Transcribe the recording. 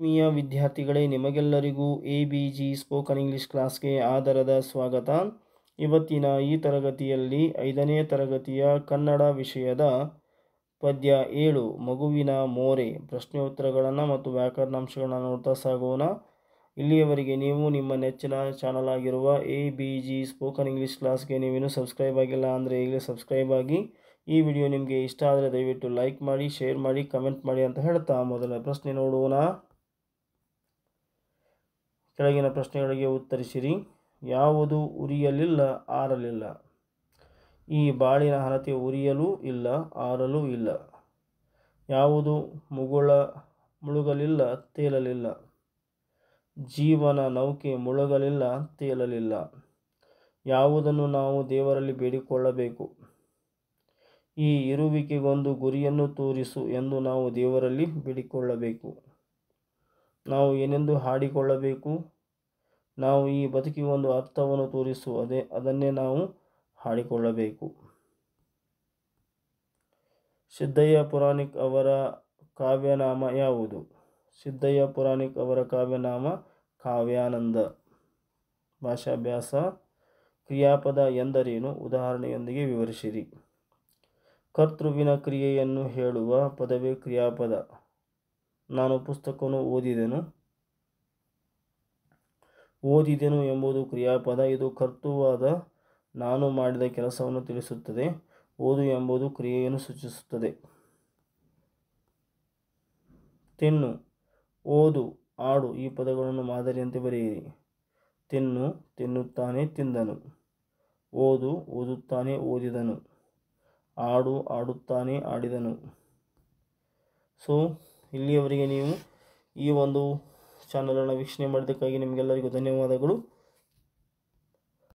ಆತ್ಮೀಯ ವಿದ್ಯಾರ್ಥಿಗಳೇ ನಿಮಗೆಲ್ಲರಿಗೂ A B G spoken English ಕ್ಲಾಸ್ಗೆ ಆಧಾರದ ಸ್ವಾಗತ ಇವತ್ತಿನ ಈ ತರಗತಿಯಲ್ಲಿ ಐದನೇ ತರಗತಿಯ ಕನ್ನಡ ವಿಷಯದ ಪದ್ಯ ಏಳು ಮಗುವಿನ ಮೋರೆ ಪ್ರಶ್ನೆ ಉತ್ತರಗಳನ್ನು ಮತ್ತು ವ್ಯಾಕರಣಾಂಶಗಳನ್ನು ನೋಡ್ತಾ ಸಾಗೋಣ ಇಲ್ಲಿಯವರೆಗೆ ನೀವು ನಿಮ್ಮ ನೆಚ್ಚಿನ ಚಾನಲ್ ಆಗಿರುವ A B G spoken English ಕ್ಲಾಸ್ಗೆ ನೀವೇನು ಸಬ್ಸ್ಕ್ರೈಬ್ ಆಗಿಲ್ಲ ಅಂದರೆ ಈಗಲೇ ಸಬ್ಸ್ಕ್ರೈಬ್ ಆಗಿ ಈ ವಿಡಿಯೋ ನಿಮಗೆ ಇಷ್ಟ ಆದರೆ ದಯವಿಟ್ಟು ಲೈಕ್ ಮಾಡಿ ಶೇರ್ ಮಾಡಿ ಕಮೆಂಟ್ ಮಾಡಿ ಅಂತ ಹೇಳ್ತಾ ಮೊದಲ ಪ್ರಶ್ನೆ ನೋಡೋಣ ಕೆಳಗಿನ ಪ್ರಶ್ನೆಗಳಿಗೆ ಉತ್ತರಿಸಿರಿ ಯಾವುದು ಉರಿಯಲಿಲ್ಲ ಆರಲಿಲ್ಲ ಈ ಬಾಳಿನ ಹಣತೆ ಉರಿಯಲೂ ಇಲ್ಲ ಆರಲೂ ಇಲ್ಲ ಯಾವುದು ಮುಗುಳ ಮುಳುಗಲಿಲ್ಲ ತೇಲಲಿಲ್ಲ ಜೀವನ ನೌಕೆ ಮುಳುಗಲಿಲ್ಲ ತೇಲಲಿಲ್ಲ ಯಾವುದನ್ನು ನಾವು ದೇವರಲ್ಲಿ ಬೇಡಿಕೊಳ್ಳಬೇಕು ಈ ಇರುವಿಕೆಗೊಂದು ಗುರಿಯನ್ನು ತೋರಿಸು ಎಂದು ನಾವು ದೇವರಲ್ಲಿ ಬೇಡಿಕೊಳ್ಳಬೇಕು ನಾವು ಏನೆಂದು ಹಾಡಿಕೊಳ್ಳಬೇಕು ನಾವು ಈ ಬದುಕಿ ಒಂದು ಅರ್ಥವನ್ನು ತೋರಿಸುವುದೇ ಅದನ್ನೇ ನಾವು ಹಾಡಿಕೊಳ್ಳಬೇಕು ಸಿದ್ದಯ್ಯ ಪುರಾಣಿಕ್ ಅವರ ಕಾವ್ಯನಾಮ ಯಾವುದು ಸಿದ್ದಯ್ಯ ಪುರಾಣಿಕ್ ಅವರ ಕಾವ್ಯನಾಮ ಕಾವ್ಯಾನಂದ ಭಾಷಾಭ್ಯಾಸ ಕ್ರಿಯಾಪದ ಎಂದರೇನು ಉದಾಹರಣೆಯೊಂದಿಗೆ ವಿವರಿಸಿರಿ ಕರ್ತೃವಿನ ಕ್ರಿಯೆಯನ್ನು ಹೇಳುವ ಪದವೇ ಕ್ರಿಯಾಪದ ನಾನು ಪುಸ್ತಕವನ್ನು ಓದಿದೆನು ಓದಿದೆನು ಎಂಬುದು ಕ್ರಿಯಾಪದ ಇದು ಕರ್ತುವಾದ ನಾನು ಮಾಡಿದ ಕೆಲಸವನ್ನು ತಿಳಿಸುತ್ತದೆ ಓದು ಎಂಬುದು ಕ್ರಿಯೆಯನ್ನು ಸೂಚಿಸುತ್ತದೆ ತಿನ್ನು ಓದು ಆಡು ಈ ಪದಗಳನ್ನು ಮಾದರಿಯಂತೆ ಬರೆಯಿರಿ ತಿನ್ನು ತಿನ್ನುತ್ತಾನೆ ತಿಂದನು ಓದು ಓದುತ್ತಾನೆ ಓದಿದನು ಆಡು ಆಡುತ್ತಾನೆ ಆಡಿದನು ಸೊ ಇಲ್ಲಿಯವರೆಗೆ ನೀವು ಈ ಒಂದು ಚಾನಲನ್ನು ವೀಕ್ಷಣೆ ಮಾಡಿದ್ದಕ್ಕಾಗಿ ನಿಮಗೆಲ್ಲರಿಗೂ ಧನ್ಯವಾದಗಳು